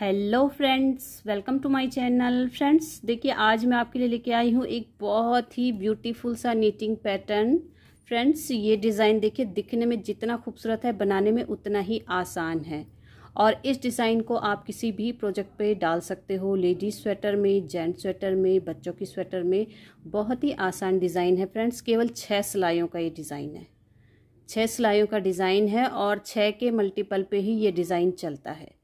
hello friends welcome to my channel friends देखिए आज मैं आपके लिए लेके आई हूँ एक बहुत ही ब्यूटीफुल सा नीटिंग पैटर्न फ्रेंड्स ये डिज़ाइन देखिए दिखने में जितना खूबसूरत है बनाने में उतना ही आसान है और इस डिज़ाइन को आप किसी भी प्रोजेक्ट पे डाल सकते हो लेडीज स्वेटर में जेंट्स स्वेटर में बच्चों की स्वेटर में बहुत ही आसान डिज़ाइन है फ्रेंड्स केवल छः सिलाइयों का ये डिज़ाइन है छः सिलाइयों का डिज़ाइन है और छः के मल्टीपल पे ही ये डिज़ाइन चलता है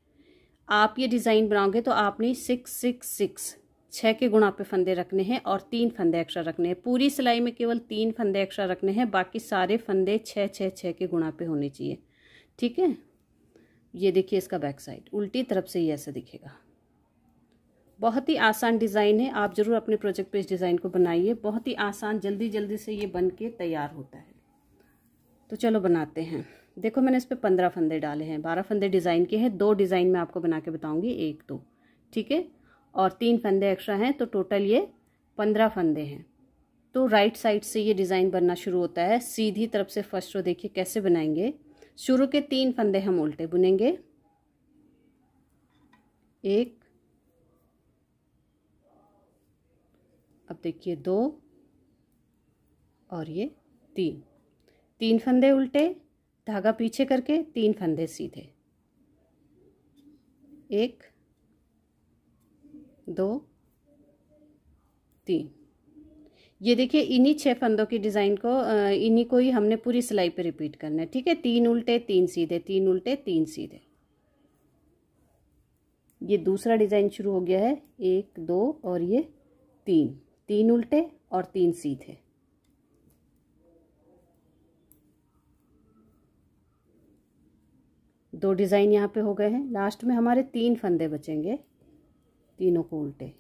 आप ये डिज़ाइन बनाओगे तो आपने सिक्स सिक्स सिक्स छः के गुणा पे फंदे रखने हैं और तीन फंदे एक्स्ट्रा रखने हैं पूरी सिलाई में केवल तीन फंदे एक्स्ट्रा रखने हैं बाकी सारे फंदे छः छः छः के गुणा पे होने चाहिए ठीक है ये देखिए इसका बैक साइड उल्टी तरफ से ही ऐसा दिखेगा बहुत ही आसान डिज़ाइन है आप ज़रूर अपने प्रोजेक्ट पर इस डिज़ाइन को बनाइए बहुत ही आसान जल्दी जल्दी से ये बन के तैयार होता है तो चलो बनाते हैं देखो मैंने इस पर पंद्रह फंदे डाले हैं बारह फंदे डिज़ाइन के हैं दो डिज़ाइन में आपको बना के बताऊँगी एक दो ठीक है और तीन फंदे एक्स्ट्रा हैं तो टोटल ये पंद्रह फंदे हैं तो राइट साइड से ये डिज़ाइन बनना शुरू होता है सीधी तरफ से फर्स्ट रो देखिए कैसे बनाएंगे शुरू के तीन फंदे हम उल्टे बुनेंगे एक अब देखिए दो और ये तीन तीन फंदे उल्टे धागा पीछे करके तीन फंदे सीधे एक दो तीन ये देखिए इन्हीं छः फंदों की डिज़ाइन को इन्हीं को ही हमने पूरी सिलाई पे रिपीट करना है ठीक है तीन उल्टे तीन सीधे तीन उल्टे तीन सीधे ये दूसरा डिज़ाइन शुरू हो गया है एक दो और ये तीन तीन उल्टे और तीन सीधे दो डिज़ाइन यहाँ पे हो गए हैं लास्ट में हमारे तीन फंदे बचेंगे तीनों को उल्टे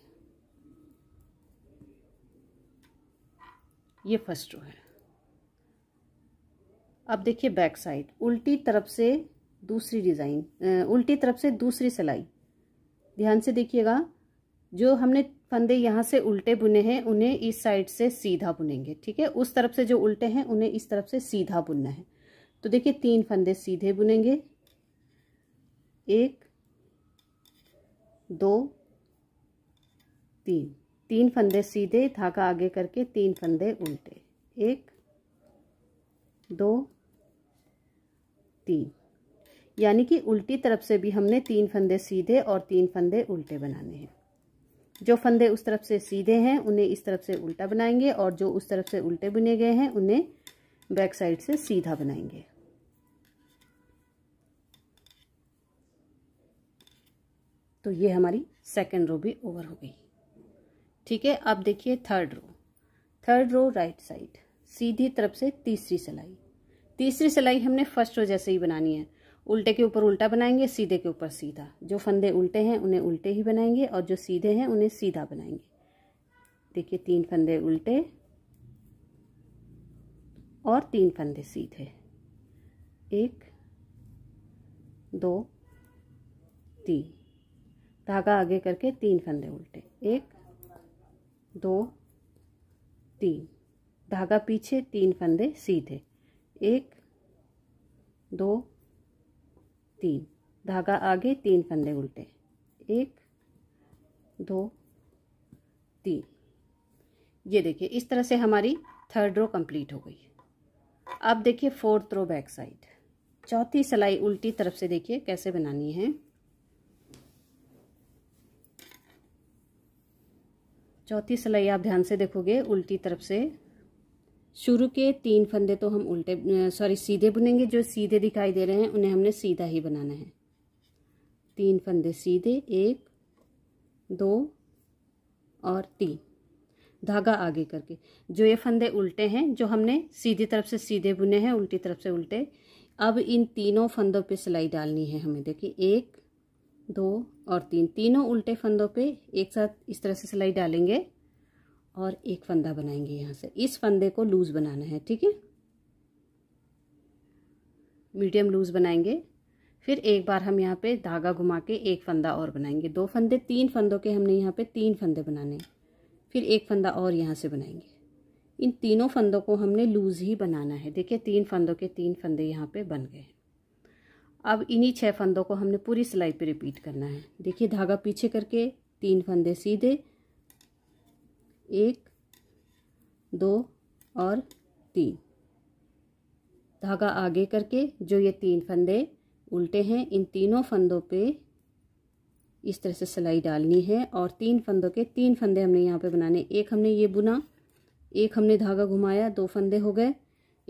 ये फर्स्ट रो है अब देखिए बैक साइड उल्टी तरफ से दूसरी डिज़ाइन उल्टी तरफ से दूसरी सिलाई ध्यान से देखिएगा जो हमने फंदे यहाँ से उल्टे बुने हैं उन्हें इस साइड से सीधा बुनेंगे ठीक है उस तरफ से जो उल्टे हैं उन्हें इस तरफ से सीधा बुनना है तो देखिए तीन फंदे सीधे बुनेंगे एक दो तीन तीन फंदे सीधे धागा आगे करके तीन फंदे उल्टे एक दो तीन यानी कि उल्टी तरफ से भी हमने तीन फंदे सीधे और तीन फंदे उल्टे बनाने हैं जो फंदे उस तरफ से सीधे हैं उन्हें इस तरफ से उल्टा बनाएंगे और जो उस तरफ से उल्टे बुने गए हैं उन्हें बैक साइड से सीधा बनाएंगे तो ये हमारी सेकेंड रो भी ओवर हो गई ठीक है अब देखिए third row third row right side सीधी तरफ से तीसरी सिलाई तीसरी सिलाई हमने फर्स्ट रो जैसे ही बनानी है उल्टे के ऊपर उल्टा बनाएंगे सीधे के ऊपर सीधा जो फंदे उल्टे हैं उन्हें उल्टे ही बनाएंगे और जो सीधे हैं उन्हें सीधा बनाएंगे देखिए तीन फंदे उल्टे और तीन फंदे सीधे एक दो तीन धागा आगे करके तीन फंदे उल्टे एक दो तीन धागा पीछे तीन फंदे सीधे एक दो तीन धागा आगे तीन फंदे उल्टे एक दो तीन ये देखिए इस तरह से हमारी थर्ड रो कंप्लीट हो गई अब देखिए फोर्थ रो बैक साइड चौथी सिलाई उल्टी तरफ से देखिए कैसे बनानी है चौथी सिलाई आप ध्यान से देखोगे उल्टी तरफ से शुरू के तीन फंदे तो हम उल्टे सॉरी सीधे बुनेंगे जो सीधे दिखाई दे रहे हैं उन्हें हमने सीधा ही बनाना है तीन फंदे सीधे एक दो और तीन धागा आगे करके जो ये फंदे उल्टे हैं जो हमने सीधी तरफ से सीधे बुने हैं उल्टी तरफ से उल्टे अब इन तीनों फंदों पे सिलाई डालनी है हमें देखिए एक दो और तीन तीनों उल्टे फंदों पे एक साथ इस तरह से सिलाई डालेंगे और एक फंदा बनाएंगे यहाँ से इस फंदे को लूज़ बनाना है ठीक है मीडियम लूज़ बनाएंगे फिर एक बार हम यहाँ पे धागा घुमा के एक फंदा और बनाएंगे दो फंदे तीन फंदों के हमने यहाँ पे तीन फंदे बनाने फिर एक फंदा और यहाँ से बनाएंगे इन तीनों फंदों को हमने लूज़ ही बनाना है देखिए तीन फंदों के तीन फंदे यहाँ पे बन गए हैं अब इन्हीं छह फंदों को हमने पूरी सिलाई पे रिपीट करना है देखिए धागा पीछे करके तीन फंदे सीधे एक दो और तीन धागा आगे करके जो ये तीन फंदे उल्टे हैं इन तीनों फंदों पे इस तरह से सिलाई डालनी है और तीन फंदों के तीन फंदे हमने यहाँ पे बनाने एक हमने ये बुना एक हमने धागा घुमाया दो फंदे हो गए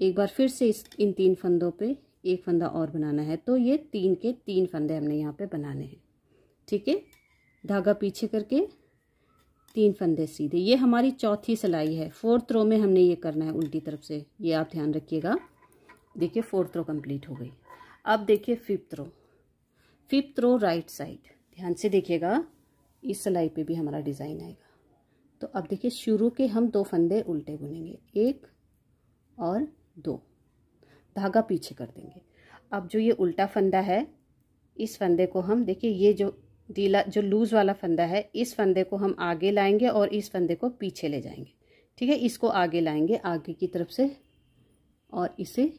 एक बार फिर से इस इन तीन फंदों पे एक फंदा और बनाना है तो ये तीन के तीन फंदे हमने यहाँ पे बनाने हैं ठीक है धागा पीछे करके तीन फंदे सीधे ये हमारी चौथी सिलाई है फोर्थ रो में हमने ये करना है उल्टी तरफ से ये आप ध्यान रखिएगा देखिए फोर्थ रो कंप्लीट हो गई अब देखिए fifth row fifth row right side ध्यान से देखिएगा इस सिलाई पे भी हमारा डिज़ाइन आएगा तो अब देखिए शुरू के हम दो फंदे उल्टे बुनेंगे एक और दो धागा पीछे कर देंगे अब जो ये उल्टा फंदा है इस फंदे को हम देखिए ये जो डीला जो लूज़ वाला फंदा है इस फंदे को हम आगे लाएंगे और इस फंदे को पीछे ले जाएंगे ठीक है इसको आगे लाएंगे आगे की तरफ से और इसे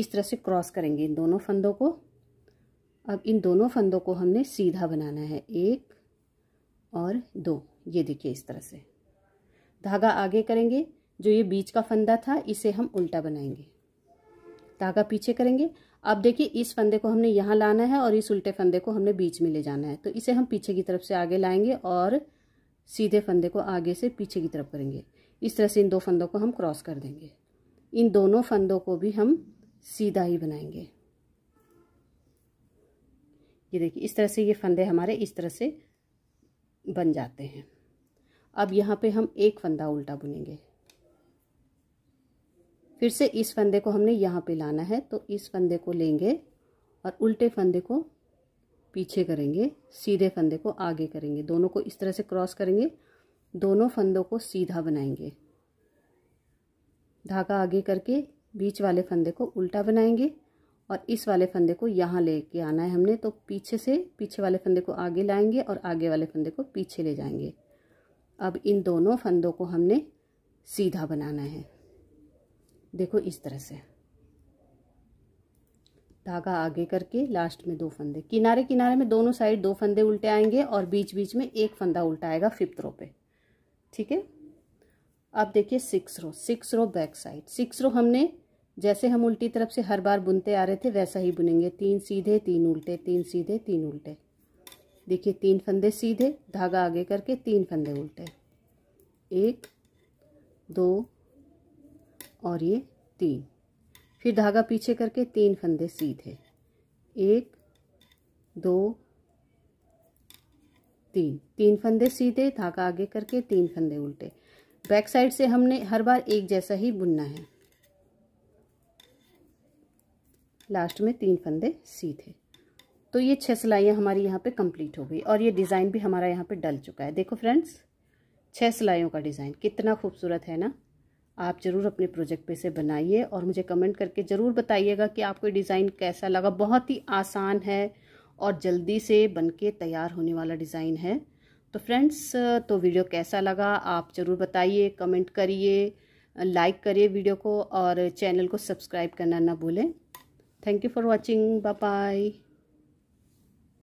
इस तरह से क्रॉस करेंगे इन दोनों फंदों को अब इन दोनों फंदों को हमने सीधा बनाना है एक और दो ये देखिए इस तरह से धागा आगे करेंगे जो ये बीच का फंदा था इसे हम उल्टा बनाएंगे धागा पीछे करेंगे अब देखिए इस फंदे को हमने यहाँ लाना है और इस उल्टे फंदे को हमने बीच में ले जाना है तो इसे हम पीछे की तरफ से आगे लाएंगे और सीधे फंदे को आगे से पीछे की तरफ करेंगे इस तरह से इन दो फंदों को हम क्रॉस कर देंगे इन दोनों फंदों को भी हम सीधा ही बनाएंगे ये देखिए इस तरह से ये फंदे हमारे इस तरह से बन जाते हैं अब यहाँ पे हम एक फंदा उल्टा बुनेंगे फिर से इस फंदे को हमने यहाँ पे लाना है तो इस फंदे को लेंगे और उल्टे फंदे को पीछे करेंगे सीधे फंदे को आगे करेंगे दोनों को इस तरह से क्रॉस करेंगे दोनों फंदों को सीधा बनाएंगे धागा आगे करके बीच वाले फंदे को उल्टा बनाएंगे और इस वाले फंदे को यहाँ लेके आना है हमने तो पीछे से पीछे वाले फंदे को आगे लाएंगे और आगे वाले फंदे को पीछे ले जाएंगे अब इन दोनों फंदों को हमने सीधा बनाना है देखो इस तरह से धागा आगे करके लास्ट में दो फंदे किनारे किनारे में दोनों साइड दो फंदे उल्टे आएंगे और बीच बीच में एक फंदा उल्टा आएगा फिफ्थ रो पे ठीक है अब देखिए six row six row back side six row हमने जैसे हम उल्टी तरफ से हर बार बुनते आ रहे थे वैसा ही बुनेंगे तीन सीधे तीन उल्टे तीन सीधे तीन उल्टे देखिए तीन फंदे सीधे धागा आगे करके तीन फंदे उल्टे एक दो और ये तीन फिर धागा पीछे करके तीन फंदे सीधे एक दो तीन तीन फंदे सीधे धागा आगे करके तीन फंदे उल्टे बैक साइड से हमने हर बार एक जैसा ही बुनना है लास्ट में तीन फंदे सीधे तो ये छह सिलाइयाँ हमारी यहाँ पे कंप्लीट हो गई और ये डिज़ाइन भी हमारा यहाँ पे डल चुका है देखो फ्रेंड्स छह सिलाइयों का डिज़ाइन कितना खूबसूरत है ना आप ज़रूर अपने प्रोजेक्ट पे से बनाइए और मुझे कमेंट करके ज़रूर बताइएगा कि आपको डिज़ाइन कैसा लगा बहुत ही आसान है और जल्दी से बनके तैयार होने वाला डिज़ाइन है तो फ्रेंड्स तो वीडियो कैसा लगा आप ज़रूर बताइए कमेंट करिए लाइक करिए वीडियो को और चैनल को सब्सक्राइब करना ना भूलें thank you for watching bye